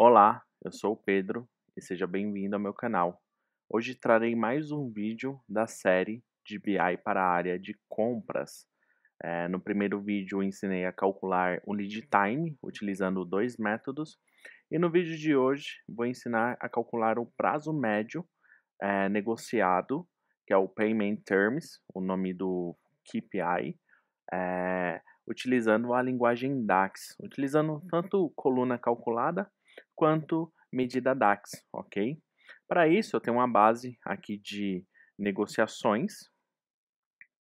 Olá, eu sou o Pedro e seja bem-vindo ao meu canal. Hoje trarei mais um vídeo da série de BI para a área de compras. É, no primeiro vídeo eu ensinei a calcular o lead time utilizando dois métodos e no vídeo de hoje vou ensinar a calcular o prazo médio é, negociado, que é o Payment Terms, o nome do KPI, é, utilizando a linguagem DAX, utilizando tanto coluna calculada quanto medida DAX, ok? Para isso, eu tenho uma base aqui de negociações,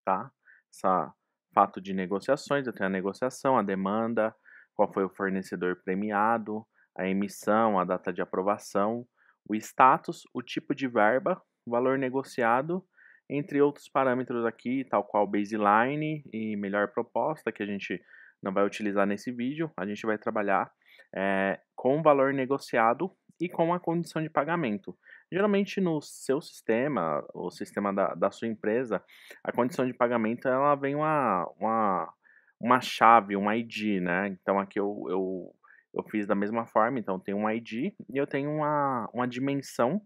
tá? Essa fato de negociações, eu tenho a negociação, a demanda, qual foi o fornecedor premiado, a emissão, a data de aprovação, o status, o tipo de verba, o valor negociado, entre outros parâmetros aqui, tal qual baseline e melhor proposta, que a gente não vai utilizar nesse vídeo, a gente vai trabalhar é, com o valor negociado e com a condição de pagamento. Geralmente no seu sistema, o sistema da, da sua empresa, a condição de pagamento ela vem uma, uma, uma chave, um ID, né? Então aqui eu, eu, eu fiz da mesma forma, então tem um ID e eu tenho uma, uma dimensão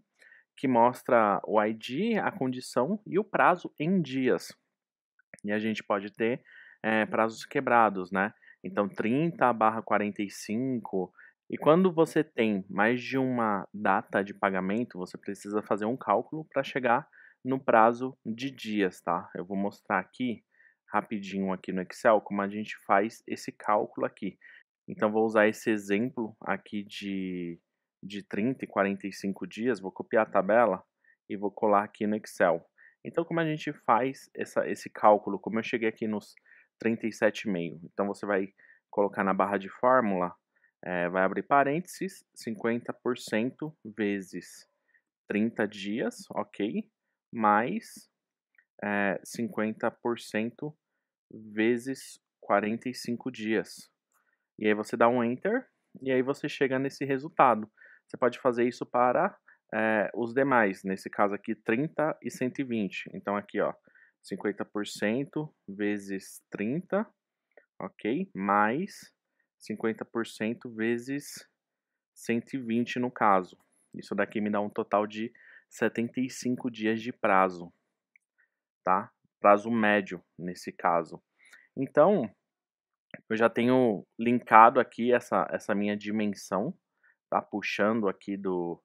que mostra o ID, a condição e o prazo em dias. E a gente pode ter é, prazos quebrados, né? Então 30 barra 45. E quando você tem mais de uma data de pagamento, você precisa fazer um cálculo para chegar no prazo de dias, tá? Eu vou mostrar aqui rapidinho aqui no Excel como a gente faz esse cálculo aqui. Então vou usar esse exemplo aqui de de 30 e 45 dias, vou copiar a tabela e vou colar aqui no Excel. Então, como a gente faz essa, esse cálculo, como eu cheguei aqui nos 37,5. Então você vai colocar na barra de fórmula, é, vai abrir parênteses, 50% vezes 30 dias, ok? Mais é, eh, 50% vezes 45 dias. E aí você dá um enter e aí você chega nesse resultado. Você pode fazer isso para é, os demais, nesse caso aqui 30 e 120. Então aqui ó, 50% vezes 30, ok? Mais 50% vezes 120 no caso. Isso daqui me dá um total de 75 dias de prazo, tá? Prazo médio nesse caso. Então, eu já tenho linkado aqui essa, essa minha dimensão, tá? Puxando aqui do,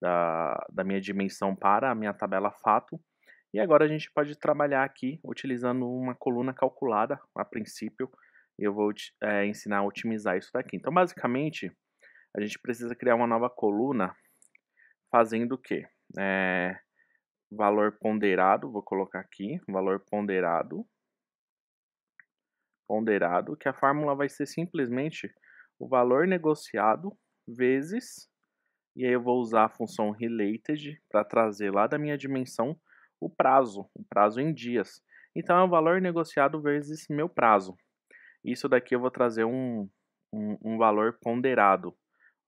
da, da minha dimensão para a minha tabela fato. E agora a gente pode trabalhar aqui utilizando uma coluna calculada, a princípio, eu vou é, ensinar a otimizar isso daqui. Então, basicamente, a gente precisa criar uma nova coluna fazendo o quê? É, valor ponderado, vou colocar aqui, valor ponderado, ponderado, que a fórmula vai ser simplesmente o valor negociado vezes, e aí eu vou usar a função related para trazer lá da minha dimensão o prazo, o prazo em dias. Então é o valor negociado vezes meu prazo. Isso daqui eu vou trazer um, um, um valor ponderado,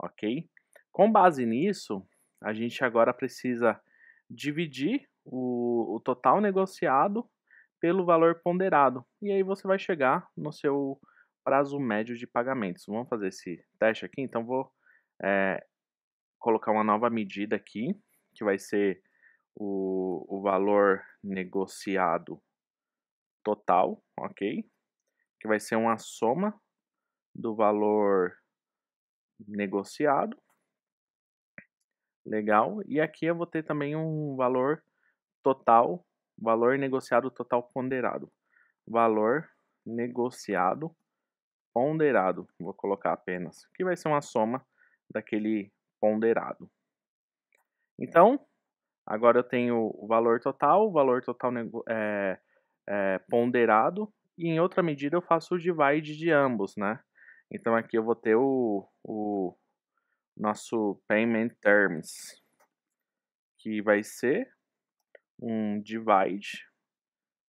ok? Com base nisso, a gente agora precisa dividir o, o total negociado pelo valor ponderado. E aí você vai chegar no seu prazo médio de pagamentos. Vamos fazer esse teste aqui? Então, vou é, colocar uma nova medida aqui, que vai ser o, o valor negociado total, ok? Que vai ser uma soma do valor negociado. Legal. E aqui eu vou ter também um valor total, valor negociado total ponderado. Valor negociado ponderado. Vou colocar apenas, que vai ser uma soma daquele ponderado. Então, Agora eu tenho o valor total, o valor total é, é, ponderado, e em outra medida eu faço o divide de ambos, né? Então aqui eu vou ter o, o nosso payment terms, que vai ser um divide,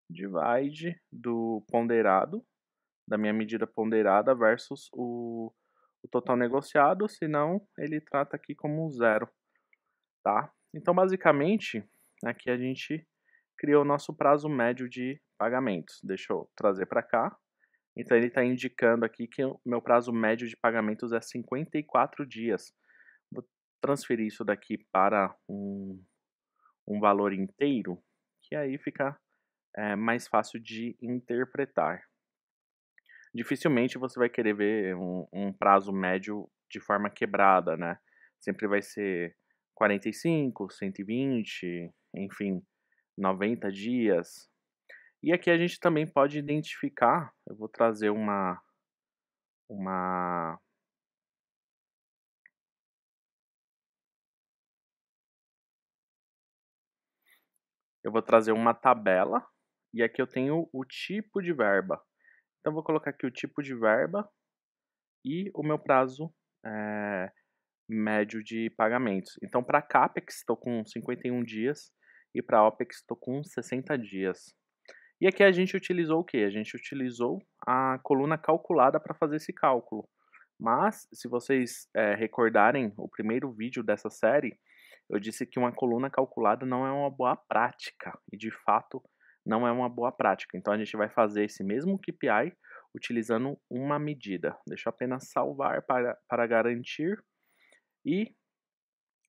divide do ponderado, da minha medida ponderada versus o, o total negociado, senão ele trata aqui como zero, tá? Então, basicamente, aqui a gente criou o nosso prazo médio de pagamentos. Deixa eu trazer para cá. Então, ele está indicando aqui que o meu prazo médio de pagamentos é 54 dias. Vou transferir isso daqui para um, um valor inteiro, que aí fica é, mais fácil de interpretar. Dificilmente você vai querer ver um, um prazo médio de forma quebrada, né? Sempre vai ser 45, 120, enfim, 90 dias. E aqui a gente também pode identificar, eu vou trazer uma uma Eu vou trazer uma tabela e aqui eu tenho o tipo de verba. Então vou colocar aqui o tipo de verba e o meu prazo é, médio de pagamentos. Então, para CAPEX, estou com 51 dias e para OPEX, estou com 60 dias. E aqui a gente utilizou o que? A gente utilizou a coluna calculada para fazer esse cálculo. Mas, se vocês é, recordarem o primeiro vídeo dessa série, eu disse que uma coluna calculada não é uma boa prática. E, de fato, não é uma boa prática. Então, a gente vai fazer esse mesmo KPI utilizando uma medida. Deixa eu apenas salvar para, para garantir e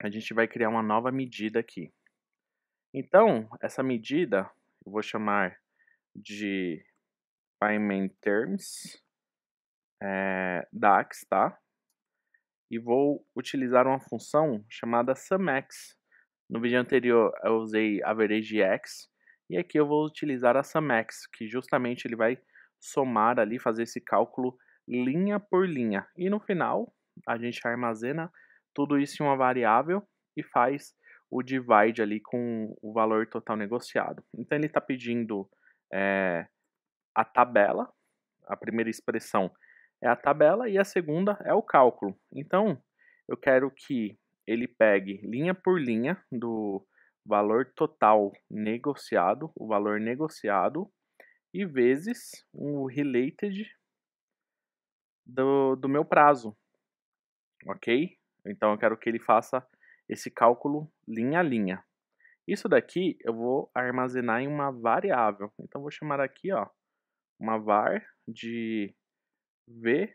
a gente vai criar uma nova medida aqui. Então, essa medida eu vou chamar de payment terms é, DAX, tá? E vou utilizar uma função chamada SumX. No vídeo anterior eu usei AverageX e aqui eu vou utilizar a SumX, que justamente ele vai somar ali, fazer esse cálculo linha por linha. E no final a gente armazena tudo isso em uma variável e faz o divide ali com o valor total negociado. Então ele está pedindo é, a tabela, a primeira expressão é a tabela e a segunda é o cálculo. Então eu quero que ele pegue linha por linha do valor total negociado, o valor negociado, e vezes o related do, do meu prazo, ok? Então eu quero que ele faça esse cálculo linha a linha. Isso daqui eu vou armazenar em uma variável. Então vou chamar aqui, ó, uma var de v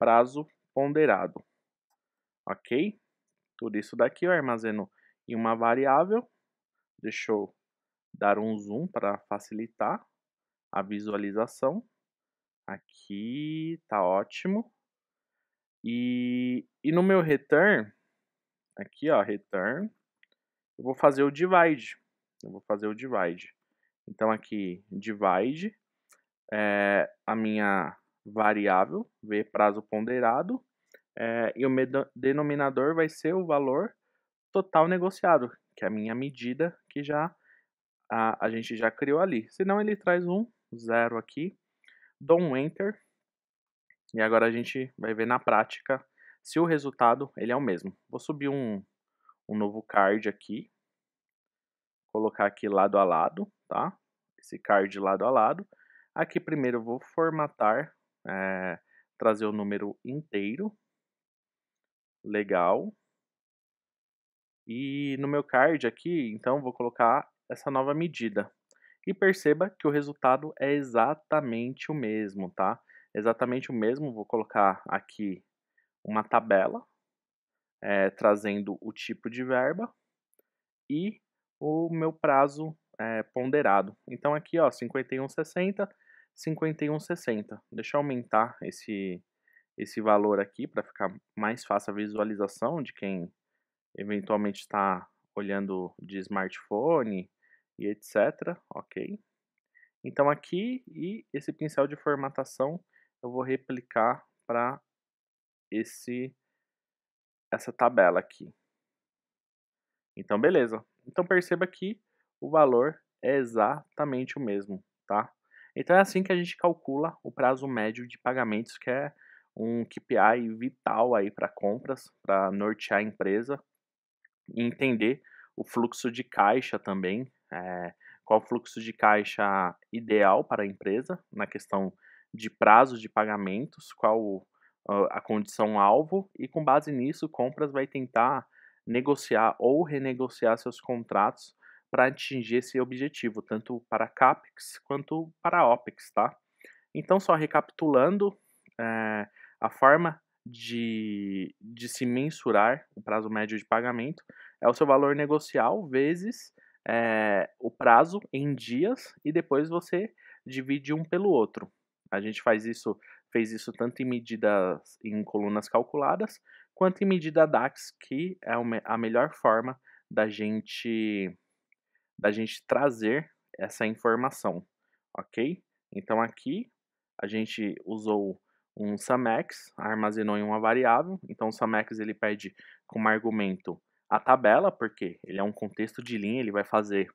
prazo ponderado. OK? Tudo isso daqui eu armazeno em uma variável. Deixa eu dar um zoom para facilitar a visualização. Aqui tá ótimo. E, e no meu return, aqui ó, return, eu vou fazer o divide. Eu vou fazer o divide. Então aqui, divide, é, a minha variável, v prazo ponderado, é, e o denominador vai ser o valor total negociado, que é a minha medida que já a, a gente já criou ali. Senão ele traz um zero aqui, dou um enter, e agora a gente vai ver na prática se o resultado ele é o mesmo. Vou subir um, um novo card aqui, colocar aqui lado a lado, tá? Esse card lado a lado. Aqui primeiro vou formatar, é, trazer o número inteiro, legal. E no meu card aqui, então, vou colocar essa nova medida. E perceba que o resultado é exatamente o mesmo, tá? exatamente o mesmo. Vou colocar aqui uma tabela é, trazendo o tipo de verba e o meu prazo é, ponderado. Então aqui, ó, 51,60, 51,60. Deixa eu aumentar esse esse valor aqui para ficar mais fácil a visualização de quem eventualmente está olhando de smartphone e etc, ok? Então aqui e esse pincel de formatação eu vou replicar para esse essa tabela aqui. Então, beleza. Então, perceba que o valor é exatamente o mesmo, tá? Então, é assim que a gente calcula o prazo médio de pagamentos, que é um KPI vital aí para compras, para nortear a empresa e entender o fluxo de caixa também, é, qual o fluxo de caixa ideal para a empresa na questão de prazos de pagamentos, qual a condição alvo, e com base nisso, compras vai tentar negociar ou renegociar seus contratos para atingir esse objetivo, tanto para CAPEX quanto para OPEX, tá? Então, só recapitulando, é, a forma de, de se mensurar o prazo médio de pagamento é o seu valor negocial vezes é, o prazo em dias e depois você divide um pelo outro. A gente faz isso, fez isso tanto em medidas em colunas calculadas, quanto em medida DAX, que é a melhor forma da gente da gente trazer essa informação, ok? Então aqui a gente usou um SAMEX, armazenou em uma variável. Então o SAMEX ele pede como argumento a tabela, porque ele é um contexto de linha, ele vai fazer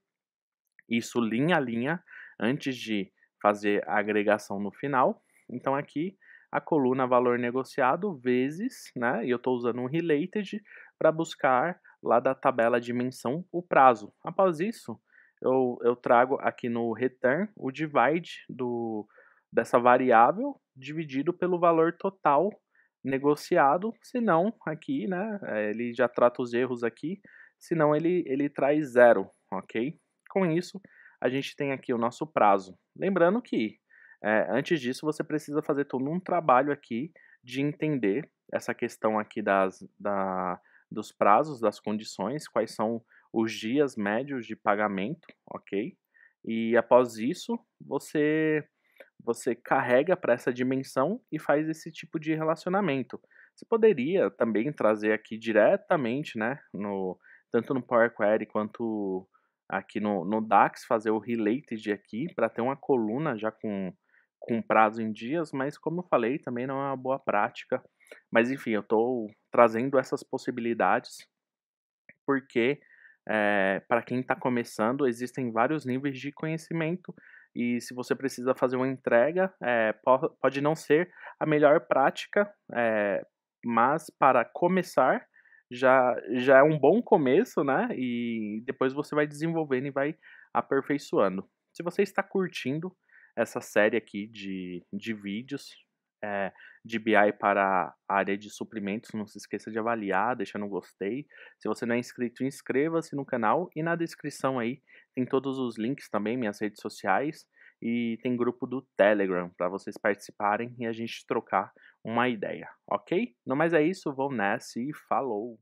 isso linha a linha antes de fazer a agregação no final. Então aqui a coluna valor negociado vezes, né? E eu estou usando um related para buscar lá da tabela dimensão o prazo. Após isso, eu, eu trago aqui no return o divide do, dessa variável dividido pelo valor total negociado, senão aqui, né, é, ele já trata os erros aqui, senão ele, ele traz zero, ok? Com isso, a gente tem aqui o nosso prazo. Lembrando que é, antes disso você precisa fazer todo um trabalho aqui de entender essa questão aqui das, da, dos prazos, das condições, quais são os dias médios de pagamento, ok? E após isso, você você carrega para essa dimensão e faz esse tipo de relacionamento. Você poderia também trazer aqui diretamente, né, no tanto no Power Query quanto aqui no, no DAX, fazer o related aqui para ter uma coluna já com, com prazo em dias, mas como eu falei, também não é uma boa prática. Mas enfim, eu estou trazendo essas possibilidades porque é, eh, para quem está começando existem vários níveis de conhecimento e se você precisa fazer uma entrega, é, pode não ser a melhor prática, é, mas para começar já, já é um bom começo, né? E depois você vai desenvolvendo e vai aperfeiçoando. Se você está curtindo essa série aqui de, de vídeos é, de BI para a área de suprimentos, não se esqueça de avaliar, deixar um gostei. Se você não é inscrito, inscreva-se no canal e na descrição aí tem todos os links também, minhas redes sociais e tem grupo do Telegram para vocês participarem e a gente trocar uma ideia, ok? Não mais é isso, vou nessa e falou!